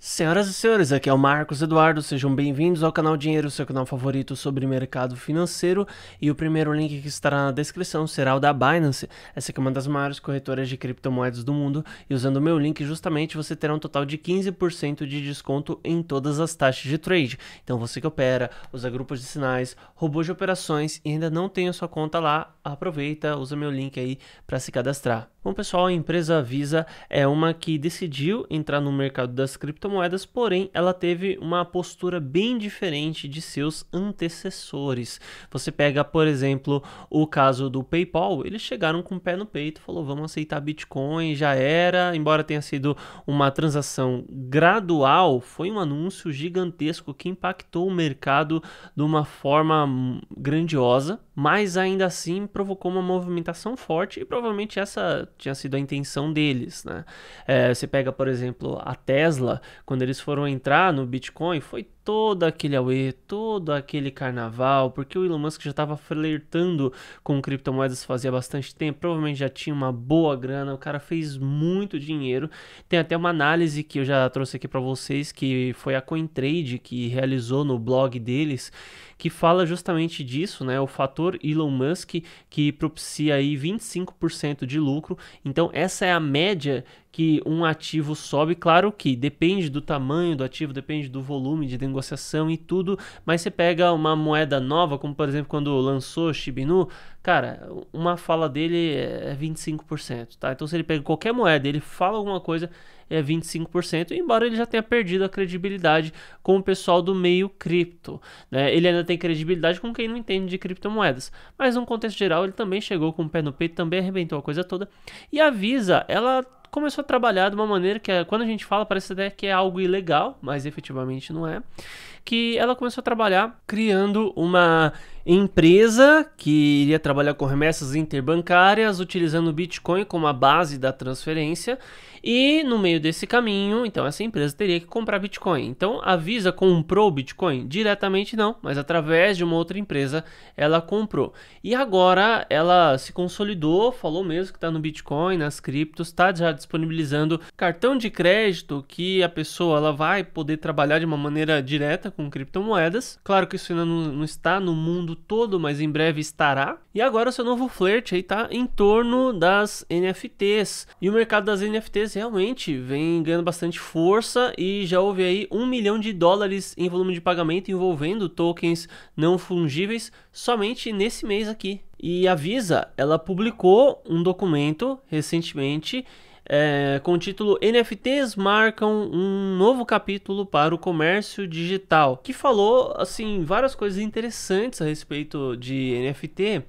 Senhoras e senhores, aqui é o Marcos Eduardo, sejam bem-vindos ao canal Dinheiro, seu canal favorito sobre mercado financeiro, e o primeiro link que estará na descrição será o da Binance, essa que é uma das maiores corretoras de criptomoedas do mundo, e usando o meu link justamente você terá um total de 15% de desconto em todas as taxas de trade. Então você que opera, usa grupos de sinais, robôs de operações e ainda não tem a sua conta lá, aproveita, usa meu link aí para se cadastrar. Bom pessoal, a empresa Visa é uma que decidiu entrar no mercado das criptomoedas criptomoedas, porém ela teve uma postura bem diferente de seus antecessores. Você pega, por exemplo, o caso do PayPal, eles chegaram com o pé no peito, falou: "Vamos aceitar Bitcoin, já era". Embora tenha sido uma transação gradual, foi um anúncio gigantesco que impactou o mercado de uma forma grandiosa, mas ainda assim provocou uma movimentação forte e provavelmente essa tinha sido a intenção deles, né? É, você pega, por exemplo, a Tesla, quando eles foram entrar no Bitcoin, foi todo aquele auê, todo aquele carnaval, porque o Elon Musk já estava flertando com criptomoedas fazia bastante tempo, provavelmente já tinha uma boa grana, o cara fez muito dinheiro. Tem até uma análise que eu já trouxe aqui para vocês, que foi a CoinTrade que realizou no blog deles, que fala justamente disso, né? O fator Elon Musk que propicia aí 25% de lucro. Então essa é a média que um ativo sobe, claro que depende do tamanho do ativo, depende do volume de negócio negociação e tudo, mas você pega uma moeda nova, como por exemplo quando lançou Shibinu, cara, uma fala dele é 25%, tá? Então se ele pega qualquer moeda, ele fala alguma coisa, é 25%, embora ele já tenha perdido a credibilidade com o pessoal do meio cripto. Né? Ele ainda tem credibilidade com quem não entende de criptomoedas, mas num contexto geral ele também chegou com o pé no peito, também arrebentou a coisa toda. E a Visa, ela começou a trabalhar de uma maneira que, é, quando a gente fala, parece até que é algo ilegal, mas efetivamente não é. Que ela começou a trabalhar criando uma Empresa que iria trabalhar com remessas interbancárias utilizando o Bitcoin como a base da transferência. E no meio desse caminho, então essa empresa teria que comprar Bitcoin. Então a Visa comprou Bitcoin? Diretamente não, mas através de uma outra empresa ela comprou. E agora ela se consolidou, falou mesmo que está no Bitcoin, nas criptos, está já disponibilizando cartão de crédito que a pessoa ela vai poder trabalhar de uma maneira direta com criptomoedas. Claro que isso ainda não, não está no mundo todo, mas em breve estará. E agora o seu novo flerte aí tá em torno das NFTs. E o mercado das NFTs realmente vem ganhando bastante força e já houve aí um milhão de dólares em volume de pagamento envolvendo tokens não fungíveis somente nesse mês aqui. E a Visa, ela publicou um documento recentemente é, com o título NFTs marcam um novo capítulo para o comércio digital, que falou assim várias coisas interessantes a respeito de NFT.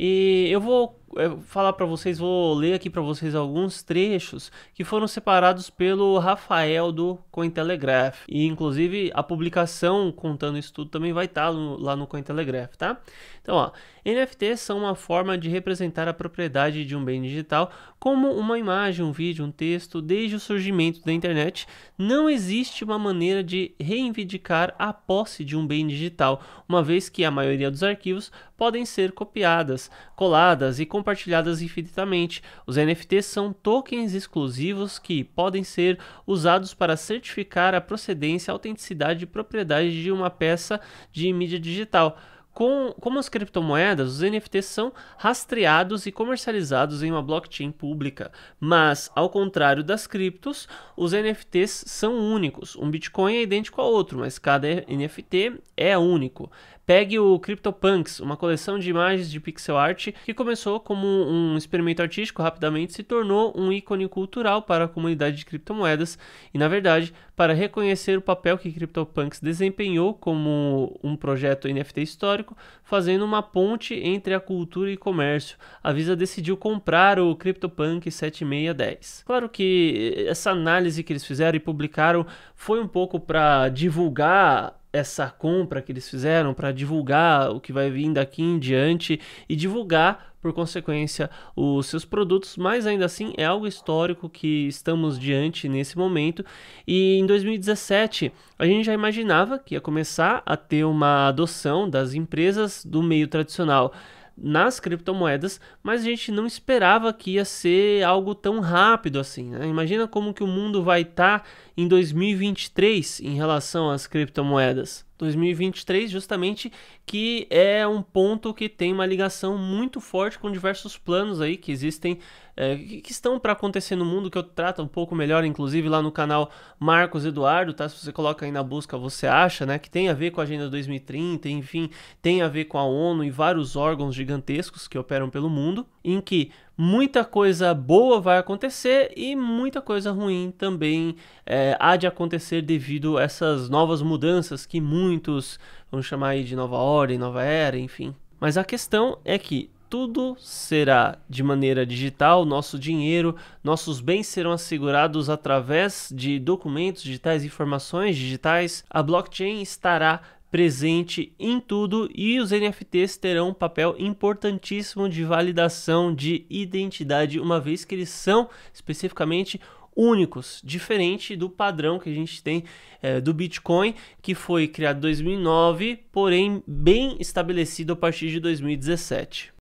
E eu vou é, falar para vocês, vou ler aqui para vocês alguns trechos que foram separados pelo Rafael do Cointelegraph. E inclusive a publicação contando isso tudo também vai estar tá lá no Cointelegraph, tá? Então, ó, NFTs são uma forma de representar a propriedade de um bem digital como uma imagem, um vídeo, um texto, desde o surgimento da internet, não existe uma maneira de reivindicar a posse de um bem digital, uma vez que a maioria dos arquivos podem ser copiadas, coladas e compartilhadas infinitamente. Os NFTs são tokens exclusivos que podem ser usados para certificar a procedência, autenticidade e propriedade de uma peça de mídia digital. Com, como as criptomoedas, os NFTs são rastreados e comercializados em uma blockchain pública. Mas, ao contrário das criptos, os NFTs são únicos. Um Bitcoin é idêntico a outro, mas cada NFT é único. Pegue o CryptoPunks, uma coleção de imagens de pixel art que começou como um experimento artístico, rapidamente se tornou um ícone cultural para a comunidade de criptomoedas e, na verdade, para reconhecer o papel que CryptoPunks desempenhou como um projeto NFT histórico fazendo uma ponte entre a cultura e comércio. A Visa decidiu comprar o CryptoPunk 7610. Claro que essa análise que eles fizeram e publicaram foi um pouco para divulgar essa compra que eles fizeram para divulgar o que vai vir daqui em diante e divulgar, por consequência, os seus produtos, mas ainda assim é algo histórico que estamos diante nesse momento. E em 2017, a gente já imaginava que ia começar a ter uma adoção das empresas do meio tradicional nas criptomoedas, mas a gente não esperava que ia ser algo tão rápido assim. Né? Imagina como que o mundo vai estar tá em 2023 em relação às criptomoedas. 2023, justamente que é um ponto que tem uma ligação muito forte com diversos planos aí que existem, é, que estão para acontecer no mundo, que eu trato um pouco melhor, inclusive lá no canal Marcos Eduardo, tá? Se você coloca aí na busca, você acha, né? Que tem a ver com a Agenda 2030, enfim, tem a ver com a ONU e vários órgãos gigantescos que operam pelo mundo, em que muita coisa boa vai acontecer e muita coisa ruim também é, há de acontecer devido a essas novas mudanças que muitos vão chamar aí de nova ordem, nova era, enfim. Mas a questão é que tudo será de maneira digital, nosso dinheiro, nossos bens serão assegurados através de documentos digitais, informações digitais. A blockchain estará presente em tudo e os NFTs terão um papel importantíssimo de validação de identidade, uma vez que eles são especificamente únicos, diferente do padrão que a gente tem é, do Bitcoin, que foi criado em 2009, porém bem estabelecido a partir de 2017.